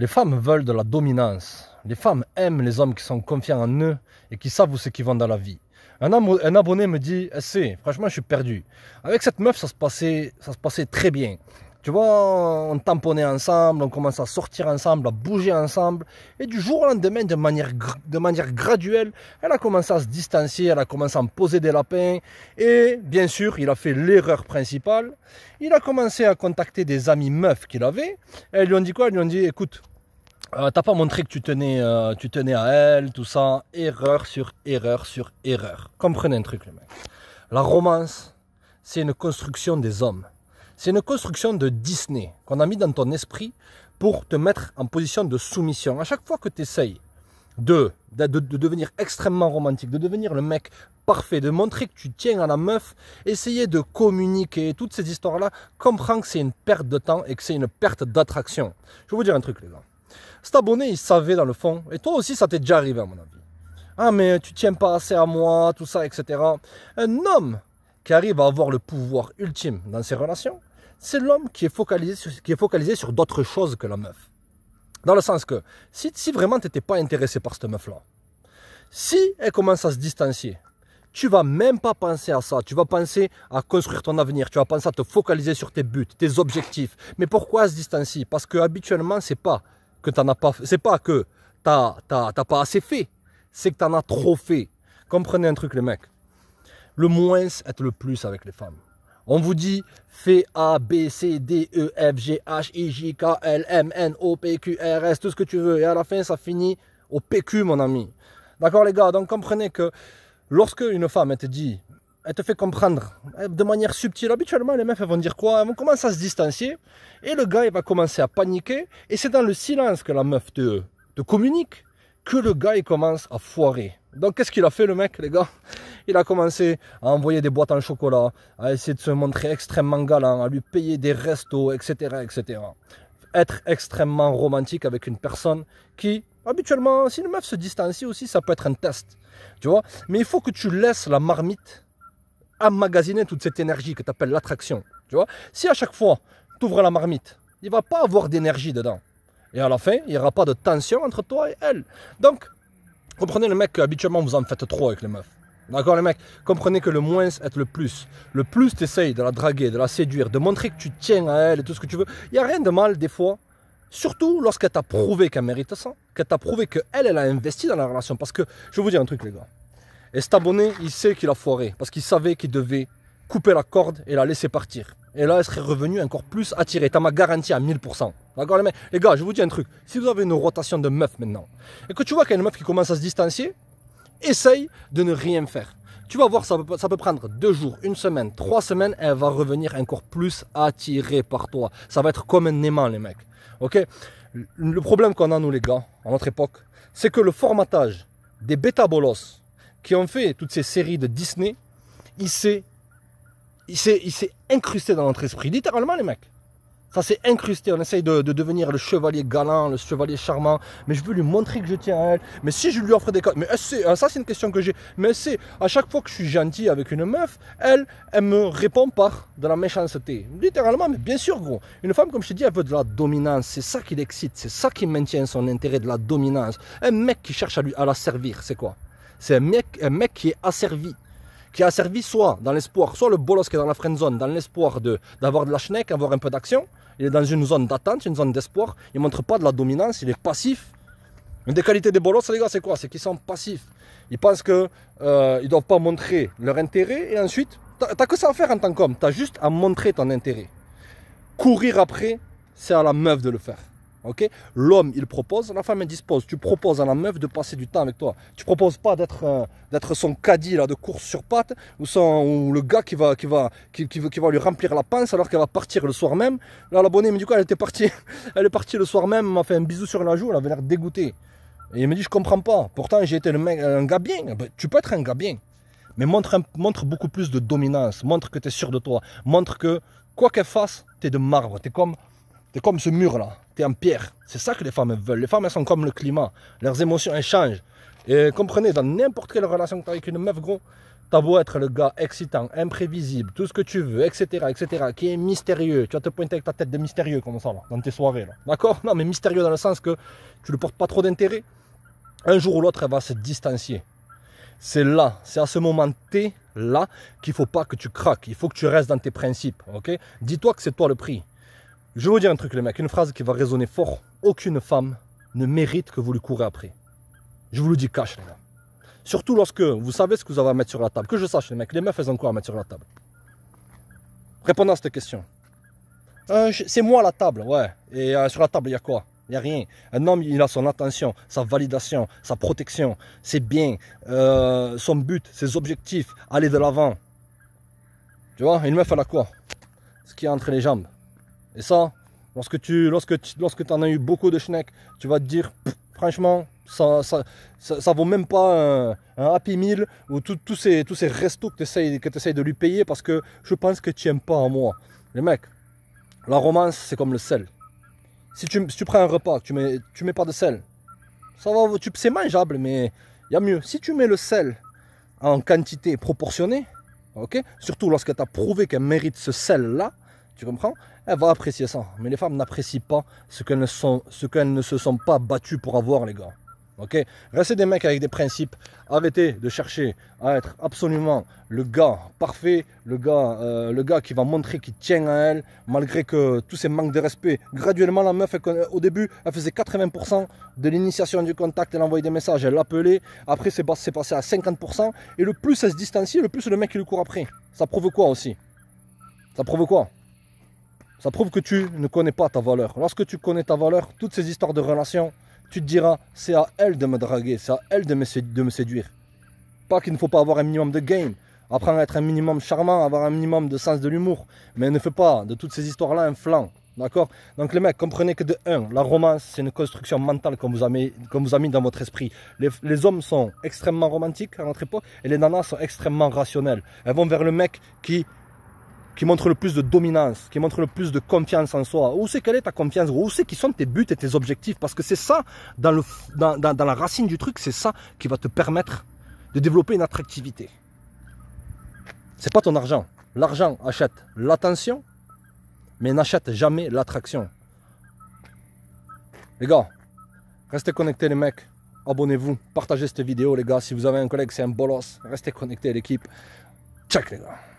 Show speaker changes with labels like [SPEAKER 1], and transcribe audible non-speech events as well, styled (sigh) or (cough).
[SPEAKER 1] Les femmes veulent de la dominance. Les femmes aiment les hommes qui sont confiants en eux et qui savent où ce qu'ils vont dans la vie. Un, abonné me dit, eh, franchement, je suis perdu. Avec cette meuf, ça se passait, ça se passait très bien. Tu vois, on tamponnait ensemble, on commençait à sortir ensemble, à bouger ensemble. Et du jour au lendemain, de manière, de manière graduelle, elle a commencé à se distancier, elle a commencé à me poser des lapins. Et bien sûr, il a fait l'erreur principale. Il a commencé à contacter des amis meufs qu'il avait. Et lui ont dit quoi Ils lui ont dit, écoute, euh, t'as pas montré que tu tenais, euh, tu tenais à elle, tout ça. Erreur sur erreur sur erreur. Comprenez un truc, les mecs. La romance, c'est une construction des hommes. C'est une construction de Disney qu'on a mis dans ton esprit pour te mettre en position de soumission. À chaque fois que tu essayes de, de, devenir extrêmement romantique, de devenir le mec parfait, de montrer que tu tiens à la meuf, essayer de communiquer, toutes ces histoires-là, comprends que c'est une perte de temps et que c'est une perte d'attraction. Je vais vous dire un truc, les gars. Cet abonné, il savait dans le fond, et toi aussi, ça t'est déjà arrivé, à mon avis. Ah, mais tu tiens pas assez à moi, tout ça, etc. Un homme qui arrive à avoir le pouvoir ultime dans ses relations, c'est l'homme qui est focalisé sur, sur d'autres choses que la meuf. Dans le sens que, si, si vraiment tu n'étais pas intéressé par cette meuf-là, si elle commence à se distancier, tu vas même pas penser à ça. Tu vas penser à construire ton avenir. Tu vas penser à te focaliser sur tes buts, tes objectifs. Mais pourquoi se distancier Parce que habituellement, c'est pas que tu as pas, c'est pas que t'as, pas assez fait. C'est que tu en as trop fait. Comprenez un truc, les mecs le moins être le plus avec les femmes. On vous dit, fais A, B, C, D, E, F, G, H, I, J, K, L, M, N, O, P, Q, R, S, tout ce que tu veux. Et à la fin, ça finit au PQ, mon ami. D'accord, les gars Donc comprenez que lorsque une femme, elle te dit, elle te fait comprendre eh, de manière subtile. Habituellement, les meufs, elles vont dire quoi Elles vont commencer à se distancier. Et le gars, il va commencer à paniquer. Et c'est dans le silence que la meuf te, te communique que le gars, il commence à foirer. Donc, qu'est-ce qu'il a fait, le mec, les gars il a commencé à envoyer des boîtes en chocolat, à essayer de se montrer extrêmement galant, à lui payer des restos, etc. etc. Être extrêmement romantique avec une personne qui, habituellement, si une meuf se distancie aussi, ça peut être un test. Tu vois Mais il faut que tu laisses la marmite emmagasiner toute cette énergie que tu appelles l'attraction. Tu vois Si à chaque fois, tu ouvres la marmite, il va pas avoir d'énergie dedans. Et à la fin, il n'y aura pas de tension entre toi et elle. Donc, comprenez le mec habituellement vous en faites trop avec les meufs. D'accord les mecs Comprenez que le moins être le plus. Le plus t'essayes de la draguer, de la séduire, de montrer que tu tiens à elle et tout ce que tu veux. Il n'y a rien de mal des fois. Surtout lorsqu'elle t'a prouvé qu'elle mérite ça. Qu'elle t'a prouvé qu'elle, elle a investi dans la relation. Parce que, je vais vous dire un truc les gars. Et cet abonné, il sait qu'il a foiré. Parce qu'il savait qu'il devait couper la corde et la laisser partir. Et là, elle serait revenue encore plus attirée. T'as ma garantie à 1000%. D'accord les mecs Les gars, je vous dis un truc. Si vous avez une rotation de meufs maintenant, et que tu vois qu'il une meuf qui commence à se distancier, essaye de ne rien faire. Tu vas voir, ça peut, prendre deux jours, une semaine, trois semaines, elle va revenir encore plus attirée par toi. Ça va être comme un aimant, les mecs. Ok Le problème qu'on a, nous, les gars, à notre époque, c'est que le formatage des bêta bolos qui ont fait toutes ces séries de Disney, il il s'est incrusté dans notre esprit, littéralement, les mecs. Ça s'est incrusté. On essaye de, devenir le chevalier galant, le chevalier charmant. Mais je veux lui montrer que je tiens à elle. Mais si je lui offre des cotes, Mais euh, ça, c'est une question que j'ai. Mais c'est à chaque fois que je suis gentil avec une meuf, elle, elle me répond par de la méchanceté. Littéralement, mais bien sûr, gros. Une femme, comme je te dis, elle veut de la dominance. C'est ça qui l'excite. C'est ça qui maintient son intérêt, de la dominance. Un mec qui cherche à, lui, à la servir, c'est quoi C'est un mec, un mec qui est asservi qui a servi soit dans l'espoir, soit le bolos qui est dans la friend zone, dans l'espoir de, d'avoir de la schneck, avoir un peu d'action, il est dans une zone d'attente, une zone d'espoir. Il ne montre pas de la dominance, il est passif. Une des qualités des bolos, les gars, c'est quoi C'est qu'ils sont passifs. Ils pensent qu'ils euh, ne doivent pas montrer leur intérêt et ensuite, tu n'as que ça à faire en tant qu'homme. Tu as juste à montrer ton intérêt. Courir après, c'est à la meuf de le faire. L'homme, il propose, la femme, elle dispose. Tu proposes à la meuf de passer du temps avec toi. Tu proposes pas d'être euh, son caddie de course sur pattes ou, le gars qui va, qui, va, qui, qui, qui va lui remplir la pince alors qu'elle va partir le soir même. Là, l'abonné, mais du coup, elle était partie. (laughs) Elle est partie le soir même, m'a fait un bisou sur la joue, elle avait l'air dégoûtée. Et il me dit, je comprends pas. Pourtant, j'ai été le euh, un gars bien. Ah ben, tu peux être un gars bien. Mais montre, montre beaucoup plus de dominance. Montre que tu es sûr de toi. Montre que, quoi qu'elle fasse, tu es de marbre. Tu es comme T'es comme ce mur-là, t'es en pierre. C'est ça que les femmes veulent. Les femmes, elles sont comme le climat. Leurs émotions, elles changent. Et comprenez, dans n'importe quelle relation que as avec une meuf, gros, t'as beau être le gars excitant, imprévisible, tout ce que tu veux, etc., etc., qui est mystérieux. Tu vas te pointer avec ta tête de mystérieux, comme ça, dans tes soirées, là. D'accord Non, mais mystérieux dans le sens que tu ne portes pas trop d'intérêt. Un jour ou l'autre, elle va se distancier. C'est là, c'est à ce moment T, là, qu'il faut pas que tu craques. Il faut que tu restes dans tes principes, ok Dis-toi que c'est toi le prix. Je vais vous dire un truc, les mecs, une phrase qui va résonner fort. Aucune femme ne mérite que vous lui courez après. Je vous le dis cash, les gars. Surtout lorsque vous savez ce que vous avez à mettre sur la table. Que je sache, les mecs, les meufs, elles ont quoi à mettre sur la table Répondons à cette question. Euh, c'est moi la table, ouais. Et euh, sur la table, il y a quoi Il n'y a rien. Un homme, il a son attention, sa validation, sa protection, ses biens, euh, son but, ses objectifs, aller de l'avant. Tu vois, une meuf, elle a quoi Ce qui est entre les jambes. Et ça, lorsque tu lorsque tu, lorsque en as eu beaucoup de schneck, tu vas te dire, franchement, ça ça, ça, vaut même pas un, Happy Meal ou tous ces, tous ces restos que tu essayes, de lui payer parce que je pense que tu n'aimes pas à moi. Les mecs, la romance, c'est comme le sel. Si tu, tu prends un repas, tu mets, tu mets pas de sel, ça va, c'est mangeable, mais il y a mieux. Si tu mets le sel en quantité proportionnée, ok, surtout lorsque tu as prouvé qu'elle mérite ce sel-là, tu comprends Elle va apprécier ça. Mais les femmes n'apprécient pas ce qu'elles ne, se sont pas battues pour avoir, les gars. Ok Restez des mecs avec des principes. Arrêtez de chercher à être absolument le gars parfait, le gars, euh, le gars qui va montrer qu'il tient à elle, malgré que tous ces manques de respect. Graduellement, la meuf, au début, elle faisait 80% de l'initiation du contact, elle envoyait des messages, elle l'appelait. Après, c'est passé à 50%. Et le plus elle se distancie, le plus le mec il le court après. Ça prouve quoi aussi Ça prouve quoi ça prouve que tu ne connais pas ta valeur. Lorsque tu connais ta valeur, toutes ces histoires de relations, tu te diras, c'est à elle de me draguer, c'est à elle de me, séduire. Pas qu'il ne faut pas avoir un minimum de game, apprendre à être un minimum charmant, avoir un minimum de sens de l'humour, mais ne fais pas de toutes ces histoires-là un flanc. D'accord Donc les mecs, comprenez que de un, la romance, c'est une construction mentale qu'on vous, a mis, vous dans votre esprit. Les, les, hommes sont extrêmement romantiques à notre époque et les nanas sont extrêmement rationnelles. Elles vont vers le mec qui qui montre le plus de dominance, qui montre le plus de confiance en soi. Où c'est quelle est ta confiance Où c'est qui sont tes buts et tes objectifs Parce que c'est ça, dans, le, dans, la racine du truc, c'est ça qui va te permettre de développer une attractivité. C'est pas ton argent. L'argent achète l'attention, mais n'achète jamais l'attraction. Les gars, restez connectés les mecs. Abonnez-vous, partagez cette vidéo les gars. Si vous avez un collègue, c'est un bolos. Restez connectés l'équipe. Check les gars.